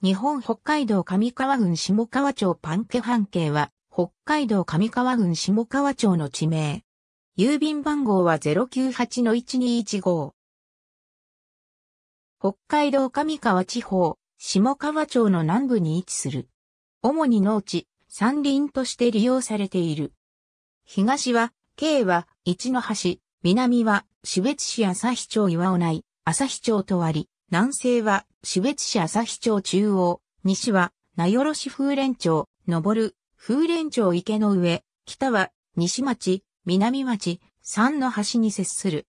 日本北海道上川郡下川町パンケ半径は、北海道上川郡下川町の地名。郵便番号は098-1215。北海道上川地方、下川町の南部に位置する。主に農地、山林として利用されている。東は、京は、一の橋、南は、標別市日町岩尾内、日町とあり、南西は、市別市朝日町中央、西は、名寄市風連町、上る、風連町池の上、北は、西町、南町、三の橋に接する。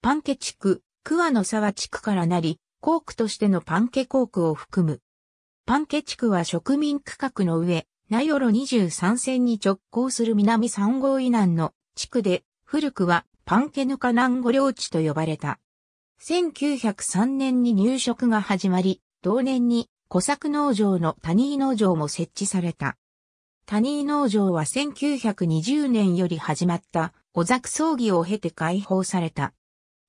パンケ地区、桑野沢地区からなり、ー区としてのパンケー区を含む。パンケ地区は植民区画の上、名寄23線に直行する南三号以南の地区で、古くはパンケヌカ南五領地と呼ばれた。1903年に入植が始まり、同年に小作農場の谷井農場も設置された。谷井農場は1920年より始まった小作葬儀を経て解放された。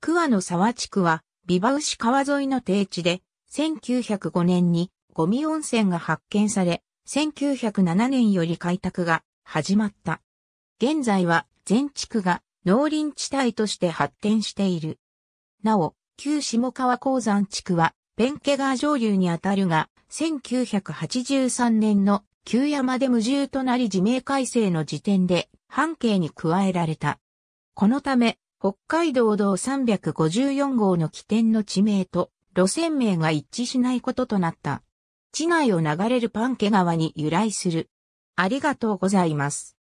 桑野沢地区は美馬牛川沿いの低地で、1905年にゴミ温泉が発見され、1907年より開拓が始まった。現在は全地区が農林地帯として発展している。なお、旧下川鉱山地区は、ペンケ川上流にあたるが、1983年の旧山で無重となり自明改正の時点で、半径に加えられた。このため、北海道道354号の起点の地名と路線名が一致しないこととなった。地内を流れるパンケ川に由来する。ありがとうございます。